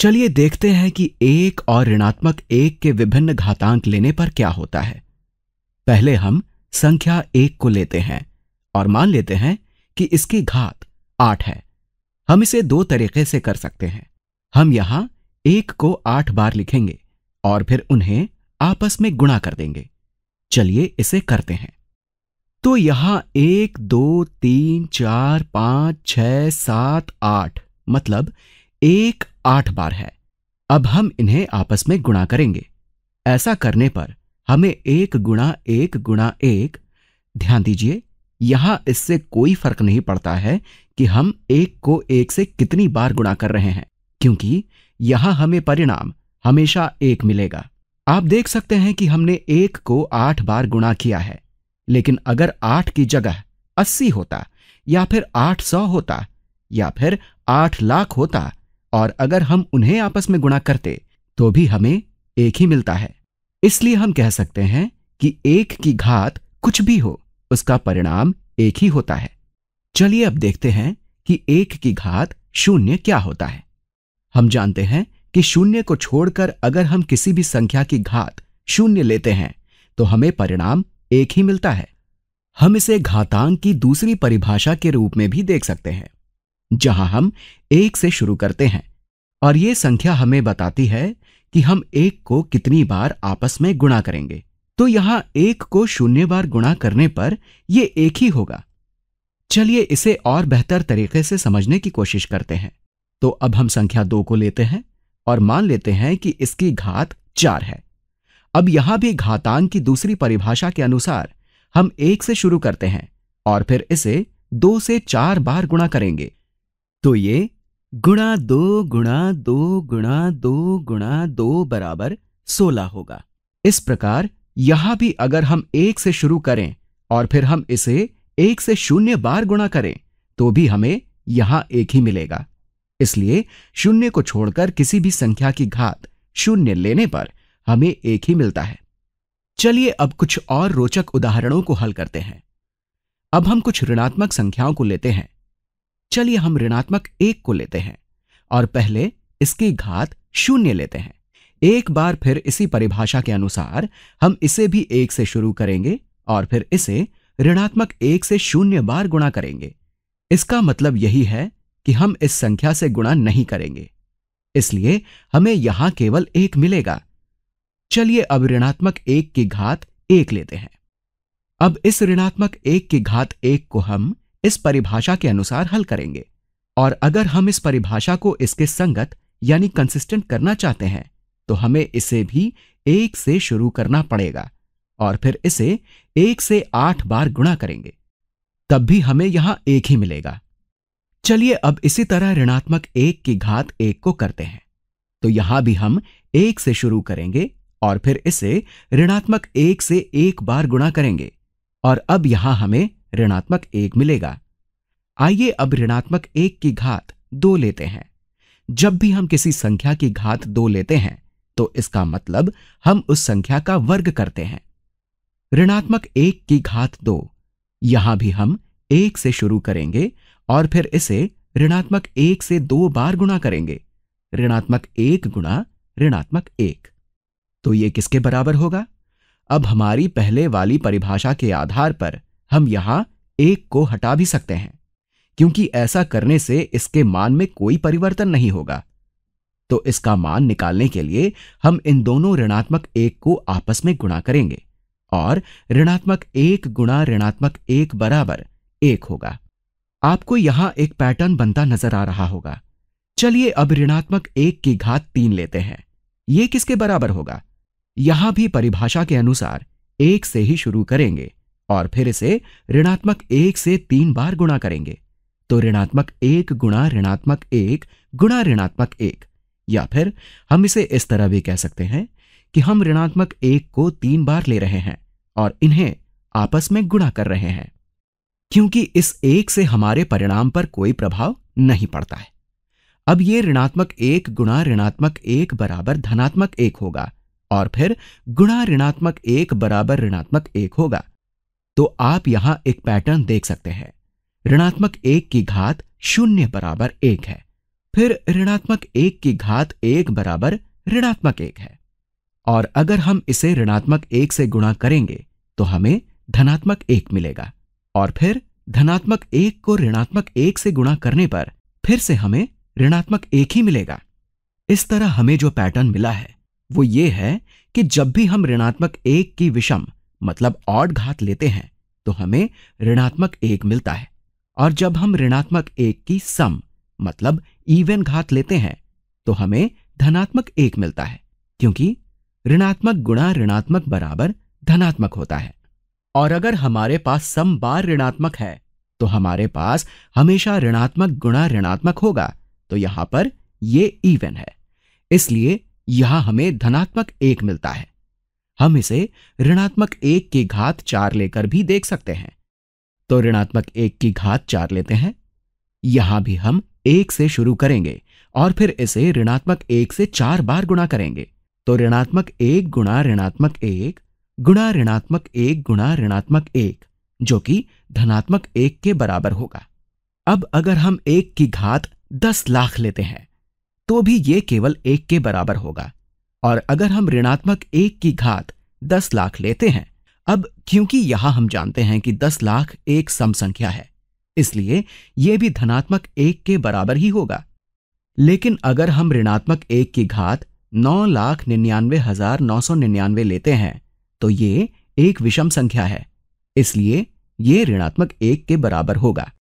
चलिए देखते हैं कि एक और ऋणात्मक एक के विभिन्न घातांक लेने पर क्या होता है पहले हम संख्या एक को लेते हैं और मान लेते हैं कि इसकी घात आठ है हम इसे दो तरीके से कर सकते हैं हम यहां एक को आठ बार लिखेंगे और फिर उन्हें आपस में गुणा कर देंगे चलिए इसे करते हैं तो यहां एक दो तीन चार पांच छ सात आठ मतलब एक आठ बार है अब हम इन्हें आपस में गुणा करेंगे ऐसा करने पर हमें एक गुणा एक गुणा एक ध्यान दीजिए यहां इससे कोई फर्क नहीं पड़ता है कि हम एक को एक से कितनी बार गुणा कर रहे हैं क्योंकि यहां हमें परिणाम हमेशा एक मिलेगा आप देख सकते हैं कि हमने एक को आठ बार गुणा किया है लेकिन अगर आठ की जगह अस्सी होता या फिर आठ सौ होता या फिर आठ लाख होता और अगर हम उन्हें आपस में गुणा करते तो भी हमें एक ही मिलता है इसलिए हम कह सकते हैं कि एक की घात कुछ भी हो उसका परिणाम एक ही होता है चलिए अब देखते हैं कि एक की घात शून्य क्या होता है हम जानते हैं कि शून्य को छोड़कर अगर हम किसी भी संख्या की घात शून्य लेते हैं तो हमें परिणाम एक ही मिलता है हम इसे घातांक की दूसरी परिभाषा के रूप में भी देख सकते हैं जहां हम एक से शुरू करते हैं और ये संख्या हमें बताती है कि हम एक को कितनी बार आपस में गुणा करेंगे तो यहां एक को शून्य बार गुणा करने पर यह एक ही होगा चलिए इसे और बेहतर तरीके से समझने की कोशिश करते हैं तो अब हम संख्या दो को लेते हैं और मान लेते हैं कि इसकी घात चार है अब यहां भी घातांक की दूसरी परिभाषा के अनुसार हम एक से शुरू करते हैं और फिर इसे दो से चार बार गुणा करेंगे तो ये गुणा दो गुणा दो गुणा दो गुणा दो बराबर सोलह होगा इस प्रकार यहां भी अगर हम एक से शुरू करें और फिर हम इसे एक से शून्य बार गुणा करें तो भी हमें यहां एक ही मिलेगा इसलिए शून्य को छोड़कर किसी भी संख्या की घात शून्य लेने पर हमें एक ही मिलता है चलिए अब कुछ और रोचक उदाहरणों को हल करते हैं अब हम कुछ ऋणात्मक संख्याओं को लेते हैं चलिए हम ऋणात्मक एक को लेते हैं और पहले इसकी घात शून्य लेते हैं एक बार फिर इसी परिभाषा के अनुसार हम इसे भी एक से शुरू करेंगे और फिर इसे ऋणात्मक एक से शून्य बार गुणा करेंगे इसका मतलब यही है कि हम इस संख्या से गुणा नहीं करेंगे इसलिए हमें यहां केवल एक मिलेगा चलिए अब ऋणात्मक एक की घात एक लेते हैं अब इस ऋणात्मक एक की घात एक को हम इस परिभाषा के अनुसार हल करेंगे और अगर हम इस परिभाषा को इसके संगत यानी कंसिस्टेंट करना चाहते हैं तो हमें इसे भी एक से शुरू करना पड़ेगा और फिर इसे एक से आठ बार गुणा करेंगे तब भी हमें यहां एक ही मिलेगा चलिए अब इसी तरह ऋणात्मक एक की घात एक को करते हैं तो यहां भी हम एक से शुरू करेंगे और फिर इसे ऋणात्मक एक से एक बार गुणा करेंगे और अब यहां हमें ऋणात्मक एक मिलेगा आइए अब ऋणात्मक एक की घात दो लेते हैं जब भी हम किसी संख्या की घात दो लेते हैं तो इसका मतलब हम उस संख्या का वर्ग करते हैं ऋणात्मक एक की घात दो यहां भी हम एक से शुरू करेंगे और फिर इसे ऋणात्मक एक से दो बार गुणा करेंगे ऋणात्मक एक गुणा ऋणात्मक एक तो ये किसके बराबर होगा अब हमारी पहले वाली परिभाषा के आधार पर हम यहां एक को हटा भी सकते हैं क्योंकि ऐसा करने से इसके मान में कोई परिवर्तन नहीं होगा तो इसका मान निकालने के लिए हम इन दोनों ऋणात्मक एक को आपस में गुणा करेंगे और ऋणात्मक एक गुणा ऋणात्मक एक बराबर एक होगा आपको यहां एक पैटर्न बनता नजर आ रहा होगा चलिए अब ऋणात्मक एक की घात तीन लेते हैं यह किसके बराबर होगा यहां भी परिभाषा के अनुसार एक से ही शुरू करेंगे और फिर इसे ऋणात्मक एक से तीन बार गुणा करेंगे तो ऋणात्मक एक गुणा ऋणात्मक एक गुणा ऋणात्मक एक या फिर हम इसे इस तरह भी कह सकते हैं कि हम ऋणात्मक एक को तीन बार ले रहे हैं और इन्हें आपस में गुणा कर रहे हैं क्योंकि इस एक से हमारे परिणाम पर कोई प्रभाव नहीं पड़ता है अब ये ऋणात्मक एक गुणा ऋणात्मक एक बराबर धनात्मक एक होगा और फिर गुणा ऋणात्मक एक बराबर ऋणात्मक एक होगा तो आप यहां एक पैटर्न देख सकते हैं ऋणात्मक एक की घात शून्य बराबर एक है फिर ऋणात्मक एक की घात एक बराबर ऋणात्मक एक है और अगर हम इसे ऋणात्मक एक से गुणा करेंगे तो हमें धनात्मक एक मिलेगा और फिर धनात्मक एक को ऋणात्मक एक से गुणा करने पर फिर से हमें ऋणात्मक एक ही मिलेगा इस तरह हमें जो पैटर्न मिला है वो ये है कि जब भी हम ऋणात्मक एक की विषम मतलब ऑड घात लेते हैं तो हमें ऋणात्मक एक मिलता है और जब हम ऋणात्मक एक की सम मतलब इवन घात लेते हैं तो हमें धनात्मक एक मिलता है क्योंकि ऋणात्मक गुणा ऋणात्मक बराबर धनात्मक होता है और अगर हमारे पास सम बार ऋणात्मक है तो हमारे पास हमेशा ऋणात्मक गुणा ऋणात्मक होगा तो यहां पर यह इवन है इसलिए यहां हमें धनात्मक एक मिलता है हम इसे ऋणात्मक एक की घात चार लेकर भी देख सकते हैं तो ऋणात्मक एक की घात चार लेते हैं यहां भी हम एक से शुरू करेंगे और फिर इसे ऋणात्मक एक से चार बार गुणा करेंगे तो ऋणात्मक एक गुणा ऋणात्मक एक गुणा ऋणात्मक एक गुणा ऋणात्मक एक जो कि धनात्मक एक के बराबर होगा अब अगर हम एक की घात दस लाख लेते हैं तो भी ये केवल एक के बराबर होगा और अगर हम ऋणात्मक एक की घात दस लाख लेते हैं अब क्योंकि यहां हम जानते हैं कि दस लाख एक सम संख्या है इसलिए यह भी धनात्मक एक के बराबर ही होगा लेकिन अगर हम ऋणात्मक एक की घात नौ लाख निन्यानवे हजार नौ सौ निन्यानवे लेते हैं तो ये एक विषम संख्या है इसलिए ये ऋणात्मक एक के बराबर होगा